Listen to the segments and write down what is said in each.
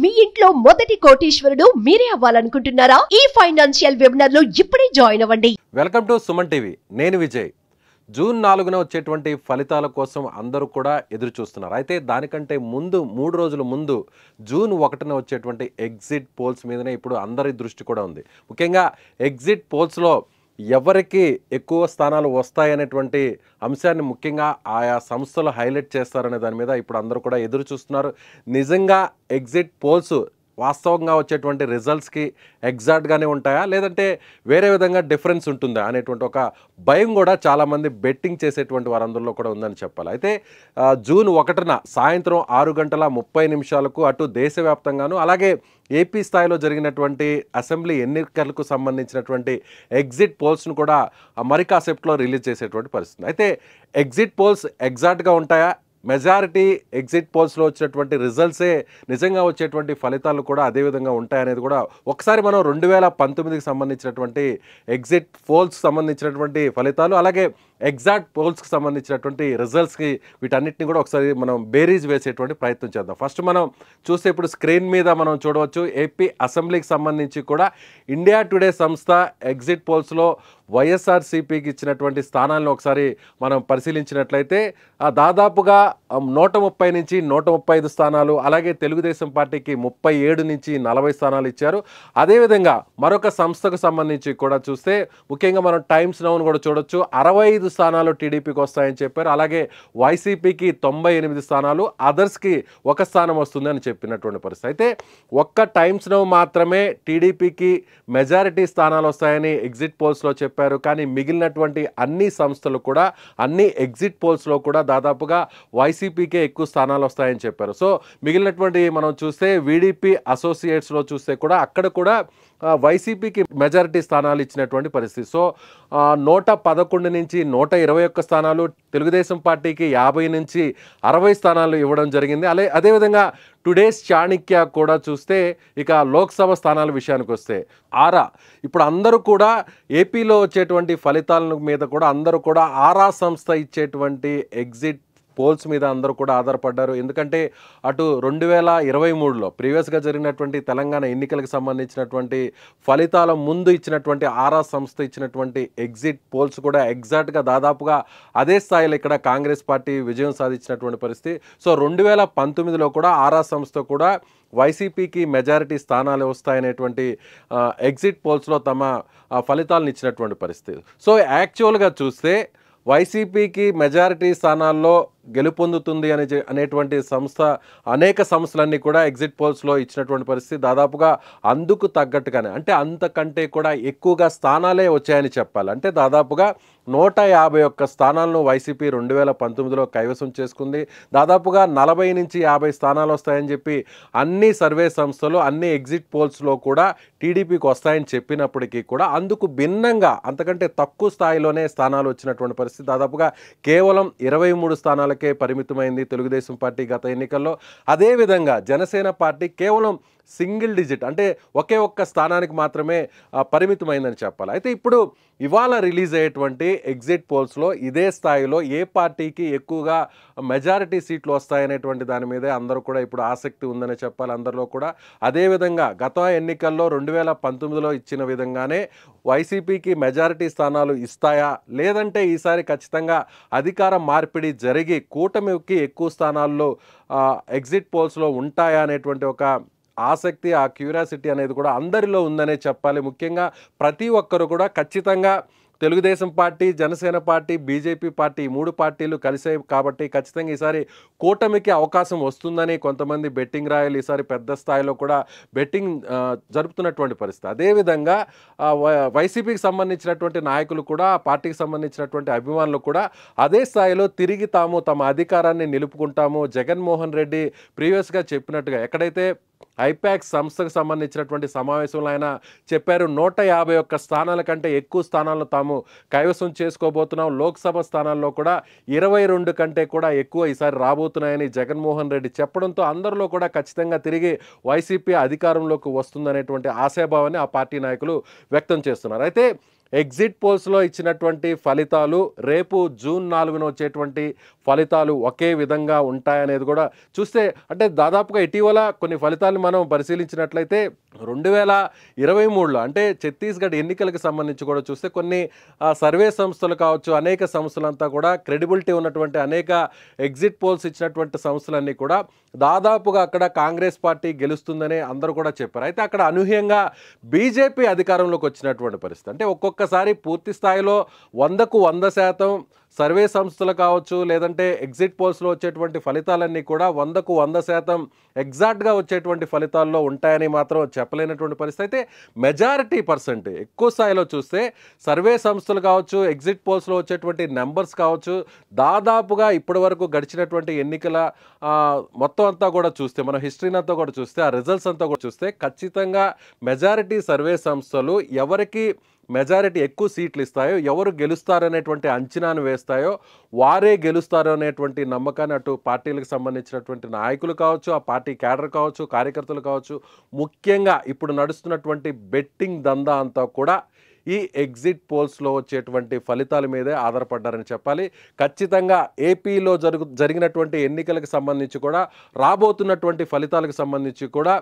మీ ఇంట్లో మొదటి కోటీశ్వరుడు మీరే అవ్వాలనుకుంటున్నారా ఈ ఫైనాన్షియల్ వెబినార్ లో ఇప్పుడే జాయిన్ అవ్వండి వెల్కమ్ టు సుమన్ టీవీ నేను విజయ్ జూన్ నాలుగున వచ్చేటువంటి ఫలితాల కోసం అందరూ కూడా ఎదురు చూస్తున్నారు అయితే దానికంటే ముందు మూడు రోజుల ముందు జూన్ ఒకటిన వచ్చేటువంటి ఎగ్జిట్ పోల్స్ మీదనే ఇప్పుడు అందరి దృష్టి కూడా ఉంది ముఖ్యంగా ఎగ్జిట్ పోల్స్లో ఎవరికి ఎక్కువ స్థానాలు వస్తాయనేటువంటి అంశాన్ని ముఖ్యంగా ఆయా సంస్థలు హైలైట్ చేస్తారనే దాని మీద ఇప్పుడు అందరూ కూడా ఎదురు చూస్తున్నారు నిజంగా ఎగ్జిట్ పోల్స్ వాస్తవంగా వచ్చేటువంటి రిజల్ట్స్కి ఎగ్జాక్ట్గానే ఉంటాయా లేదంటే వేరే విధంగా డిఫరెన్స్ ఉంటుందా అనేటువంటి ఒక భయం కూడా చాలామంది బెట్టింగ్ చేసేటువంటి వారందరిలో కూడా ఉందని చెప్పాలి అయితే జూన్ ఒకటిన సాయంత్రం ఆరు గంటల ముప్పై నిమిషాలకు అటు దేశవ్యాప్తంగాను అలాగే ఏపీ స్థాయిలో జరిగినటువంటి అసెంబ్లీ ఎన్నికలకు సంబంధించినటువంటి ఎగ్జిట్ పోల్స్ను కూడా మరి కాసేపులో రిలీజ్ చేసేటువంటి పరిస్థితి అయితే ఎగ్జిట్ పోల్స్ ఎగ్జాక్ట్గా ఉంటాయా మెజారిటీ ఎగ్జిట్ పోల్స్లో వచ్చినటువంటి రిజల్ట్సే నిజంగా వచ్చేటువంటి ఫలితాలు కూడా అదేవిధంగా ఉంటాయనేది కూడా ఒకసారి మనం రెండు వేల పంతొమ్మిదికి సంబంధించినటువంటి ఎగ్జిట్ పోల్స్ సంబంధించినటువంటి ఫలితాలు అలాగే ఎగ్జాక్ట్ పోల్స్కి సంబంధించినటువంటి రిజల్ట్స్కి వీటన్నిటిని కూడా ఒకసారి మనం బేరీజ్ వేసేటువంటి ప్రయత్నం చేద్దాం ఫస్ట్ మనం చూస్తే ఇప్పుడు స్క్రీన్ మీద మనం చూడవచ్చు ఏపీ అసెంబ్లీకి సంబంధించి కూడా ఇండియా టుడే సంస్థ ఎగ్జిట్ పోల్స్లో వైఎస్ఆర్సీపీకి ఇచ్చినటువంటి స్థానాలను ఒకసారి మనం పరిశీలించినట్లయితే దాదాపుగా నూట ముప్పై నుంచి నూట ముప్పై ఐదు స్థానాలు అలాగే తెలుగుదేశం పార్టీకి ముప్పై ఏడు నుంచి నలభై స్థానాలు ఇచ్చారు అదేవిధంగా మరొక సంస్థకు సంబంధించి కూడా చూస్తే ముఖ్యంగా మనం టైమ్స్ నౌను కూడా చూడొచ్చు అరవై ఐదు ఎనిమిది స్థానాలు టీడీపీకి వస్తాయని చెప్పారు అలాగే వైసీపీకి తొంభై ఎనిమిది స్థానాలు అదర్స్కి ఒక స్థానం వస్తుందని చెప్పినటువంటి పరిస్థితి అయితే ఒక్క టైమ్స్ నౌ మాత్రమే టీడీపీకి మెజారిటీ స్థానాలు వస్తాయని ఎగ్జిట్ పోల్స్లో చెప్పారు కానీ మిగిలినటువంటి అన్ని సంస్థలు కూడా అన్ని ఎగ్జిట్ పోల్స్లో కూడా దాదాపుగా వైసీపీకే ఎక్కువ స్థానాలు వస్తాయని చెప్పారు సో మిగిలినటువంటి మనం చూస్తే వీడీపీ అసోసియేట్స్లో చూస్తే కూడా అక్కడ కూడా వైసీపీకి మెజారిటీ స్థానాలు ఇచ్చినటువంటి పరిస్థితి సో నూట పదకొండు నుంచి నూట ఇరవై ఒక్క స్థానాలు తెలుగుదేశం పార్టీకి యాభై నుంచి అరవై స్థానాలు ఇవ్వడం జరిగింది అదే అదేవిధంగా టుడేస్ చాణిక్య కూడా చూస్తే ఇక లోక్సభ స్థానాల విషయానికి వస్తే ఆరా ఇప్పుడు అందరూ కూడా ఏపీలో వచ్చేటువంటి ఫలితాల మీద కూడా అందరూ కూడా ఆరా సంస్థ ఇచ్చేటువంటి ఎగ్జిట్ పోల్స్ మీద అందరూ కూడా ఆధారపడ్డారు ఎందుకంటే అటు రెండు వేల ఇరవై మూడులో ప్రీవియస్గా జరిగినటువంటి తెలంగాణ ఎన్నికలకు సంబంధించినటువంటి ఫలితాల ముందు ఇచ్చినటువంటి ఆరా సంస్థ ఇచ్చినటువంటి ఎగ్జిట్ పోల్స్ కూడా ఎగ్జాక్ట్గా దాదాపుగా అదే స్థాయిలో ఇక్కడ కాంగ్రెస్ పార్టీ విజయం సాధించినటువంటి పరిస్థితి సో రెండు వేల పంతొమ్మిదిలో కూడా ఆరా సంస్థ కూడా వైసీపీకి మెజారిటీ స్థానాలు వస్తాయనేటువంటి ఎగ్జిట్ పోల్స్లో తమ ఫలితాలను ఇచ్చినటువంటి పరిస్థితి సో యాక్చువల్గా చూస్తే వైసీపీకి మెజారిటీ స్థానాల్లో గెలుపొందుతుంది అనే అనేటువంటి సంస్థ అనేక సంస్థలన్నీ కూడా ఎగ్జిట్ పోల్స్లో ఇచ్చినటువంటి పరిస్థితి దాదాపుగా అందుకు తగ్గట్టుగానే అంటే అంతకంటే కూడా ఎక్కువగా స్థానాలే వచ్చాయని చెప్పాలి అంటే దాదాపుగా నూట యాభై ఒక్క స్థానాలను వైసీపీ రెండు వేల పంతొమ్మిదిలో కైవసం చేసుకుంది దాదాపుగా నలభై నుంచి యాభై స్థానాలు వస్తాయని చెప్పి అన్ని సర్వే సంస్థలు అన్ని ఎగ్జిట్ పోల్స్లో కూడా టీడీపీకి వస్తాయని చెప్పినప్పటికీ కూడా అందుకు భిన్నంగా అంతకంటే తక్కువ స్థాయిలోనే స్థానాలు వచ్చినటువంటి పరిస్థితి దాదాపుగా కేవలం ఇరవై మూడు స్థానాలకి వరకే పరిమితమైంది తెలుగుదేశం పార్టీ గత ఎన్నికల్లో అదేవిధంగా జనసేన పార్టీ కేవలం సింగిల్ డిజిట్ అంటే ఒకే ఒక్క స్థానానికి మాత్రమే పరిమితమైందని చెప్పాలి అయితే ఇప్పుడు ఇవాళ రిలీజ్ అయ్యేటువంటి ఎగ్జిట్ పోల్స్లో ఇదే స్థాయిలో ఏ పార్టీకి ఎక్కువగా మెజారిటీ సీట్లు వస్తాయనేటువంటి దాని మీదే అందరూ కూడా ఇప్పుడు ఆసక్తి ఉందని చెప్పాలి అందరిలో కూడా అదేవిధంగా గత ఎన్నికల్లో రెండు వేల పంతొమ్మిదిలో ఇచ్చిన విధంగానే వైసీపీకి మెజారిటీ స్థానాలు ఇస్తాయా లేదంటే ఈసారి ఖచ్చితంగా అధికార మార్పిడి జరిగి కూటమికి ఎక్కువ స్థానాల్లో ఎగ్జిట్ పోల్స్లో ఉంటాయా అనేటువంటి ఒక ఆసక్తి ఆ క్యూరియాసిటీ అనేది కూడా అందరిలో ఉందనే చెప్పాలి ముఖ్యంగా ప్రతి ఒక్కరు కూడా ఖచ్చితంగా Telugu Desam party Janasena party BJP party ఈ మూడు పార్టీలు కలిసాయి కాబట్టి ఖచ్చితంగా ఈసారి కూటమికి అవకాశం వస్తుందని కొంతమంది బెట్టింగ్ రాయలు ఈసారి పెద్ద స్థాయిలో కూడా బెట్టింగ్ జరుపుతున్నటువంటి పరిస్థితి అదేవిధంగా వైసీపీకి సంబంధించినటువంటి నాయకులు కూడా పార్టీకి సంబంధించినటువంటి అభిమానులు కూడా అదే స్థాయిలో తిరిగి తాము తమ అధికారాన్ని నిలుపుకుంటాము జగన్మోహన్ రెడ్డి ప్రీవియస్గా చెప్పినట్టుగా ఎక్కడైతే ఐపాక్ సంస్థకు సంబంధించినటువంటి సమావేశంలో ఆయన చెప్పారు నూట యాభై ఒక్క స్థానాల కంటే ఎక్కువ స్థానాలను తాము కైవసం చేసుకోబోతున్నాం లోక్సభ స్థానాల్లో కూడా ఇరవై రెండు కంటే కూడా ఎక్కువ ఈసారి రాబోతున్నాయని జగన్మోహన్ రెడ్డి చెప్పడంతో అందరిలో కూడా ఖచ్చితంగా తిరిగి వైసీపీ అధికారంలోకి వస్తుందనేటువంటి ఆశాభావాన్ని ఆ పార్టీ నాయకులు వ్యక్తం చేస్తున్నారు అయితే ఎగ్జిట్ పోల్స్లో ఇచ్చినటువంటి ఫలితాలు రేపు జూన్ నాలుగున వచ్చేటువంటి ఫలితాలు ఒకే విధంగా ఉంటాయనేది కూడా చూస్తే అంటే దాదాపుగా ఇటీవల కొన్ని ఫలితాలు మనం పరిశీలించినట్లయితే రెండు వేల ఇరవై మూడులో అంటే ఛత్తీస్గఢ్ ఎన్నికలకు సంబంధించి కూడా చూస్తే కొన్ని సర్వే సంస్థలు కావచ్చు అనేక సంస్థలంతా కూడా క్రెడిబిలిటీ ఉన్నటువంటి అనేక ఎగ్జిట్ పోల్స్ ఇచ్చినటువంటి సంస్థలన్నీ కూడా దాదాపుగా అక్కడ కాంగ్రెస్ పార్టీ గెలుస్తుందని అందరూ కూడా చెప్పారు అయితే అక్కడ అనూహ్యంగా బీజేపీ అధికారంలోకి వచ్చినటువంటి పరిస్థితి అంటే ఒక్కొక్కసారి పూర్తి స్థాయిలో వందకు వంద శాతం సర్వే సంస్థలు కావచ్చు లేదంటే ఎగ్జిట్ పోల్స్లో వచ్చేటువంటి ఫలితాలన్నీ కూడా వందకు వంద శాతం ఎగ్జాక్ట్గా వచ్చేటువంటి ఫలితాల్లో ఉంటాయని మాత్రం చెప్పలేనటువంటి పరిస్థితి అయితే మెజారిటీ పర్సెంట్ ఎక్కువ స్థాయిలో చూస్తే సర్వే సంస్థలు కావచ్చు ఎగ్జిట్ పోల్స్లో వచ్చేటువంటి నెంబర్స్ కావచ్చు దాదాపుగా ఇప్పటి వరకు గడిచినటువంటి ఎన్నికల మొత్తం అంతా కూడా చూస్తే మన హిస్టరీని అంతా కూడా చూస్తే ఆ రిజల్ట్స్ అంతా కూడా చూస్తే ఖచ్చితంగా మెజారిటీ సర్వే సంస్థలు ఎవరికి మెజారిటీ ఎక్కువ సీట్లు ఇస్తాయో ఎవరు గెలుస్తారనేటువంటి అంచనాను వేస్తాయో వారే గెలుస్తారు అనేటువంటి నమ్మకాన్ని అటు పార్టీలకు సంబంధించినటువంటి నాయకులు కావచ్చు ఆ పార్టీ క్యాడర్ కావచ్చు కార్యకర్తలు కావచ్చు ముఖ్యంగా ఇప్పుడు నడుస్తున్నటువంటి బెట్టింగ్ దందా అంతా కూడా ఈ ఎగ్జిట్ పోల్స్లో వచ్చేటువంటి ఫలితాల మీదే ఆధారపడ్డారని చెప్పాలి ఖచ్చితంగా ఏపీలో జరుగు జరిగినటువంటి ఎన్నికలకు సంబంధించి కూడా రాబోతున్నటువంటి ఫలితాలకు సంబంధించి కూడా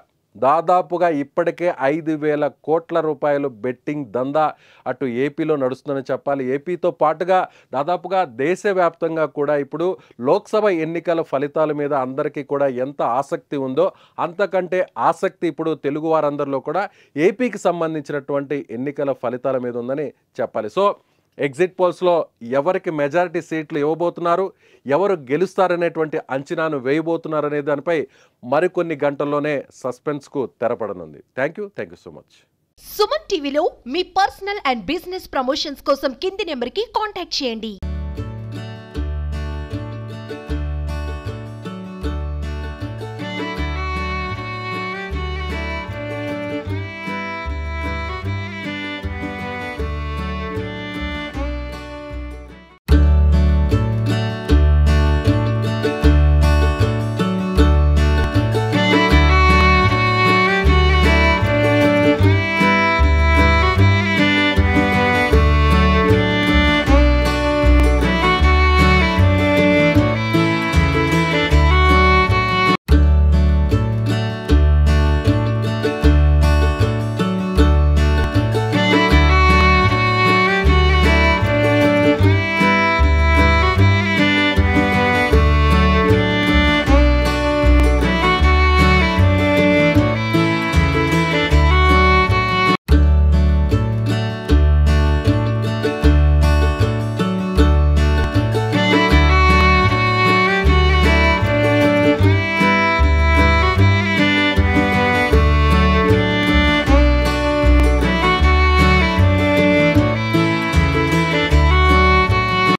దాదాపుగా ఇప్పటికే ఐదు వేల కోట్ల రూపాయలు బెట్టింగ్ దందా అటు ఏపీలో నడుస్తుందని చెప్పాలి ఏపీతో పాటుగా దాదాపుగా దేశవ్యాప్తంగా కూడా ఇప్పుడు లోక్సభ ఎన్నికల ఫలితాల మీద అందరికీ కూడా ఎంత ఆసక్తి ఉందో అంతకంటే ఆసక్తి ఇప్పుడు తెలుగు వారందరిలో కూడా ఏపీకి సంబంధించినటువంటి ఎన్నికల ఫలితాల మీద ఉందని చెప్పాలి సో ఎగ్జిట్ పోల్స్లో ఎవరికి మెజారిటీ సీట్లు ఇవ్వబోతున్నారు ఎవరు గెలుస్తారనేటువంటి అంచనాను వేయబోతున్నారనే దానిపై మరికొన్ని గంటల్లోనే సస్పెన్స్కు తెరపడనుంది thank you thank you so much Suman టీవీలో మీ పర్సనల్ అండ్ బిజినెస్ ప్రమోషన్స్ కోసం కింది నెంబర్కి కాంటాక్ట్ చేయండి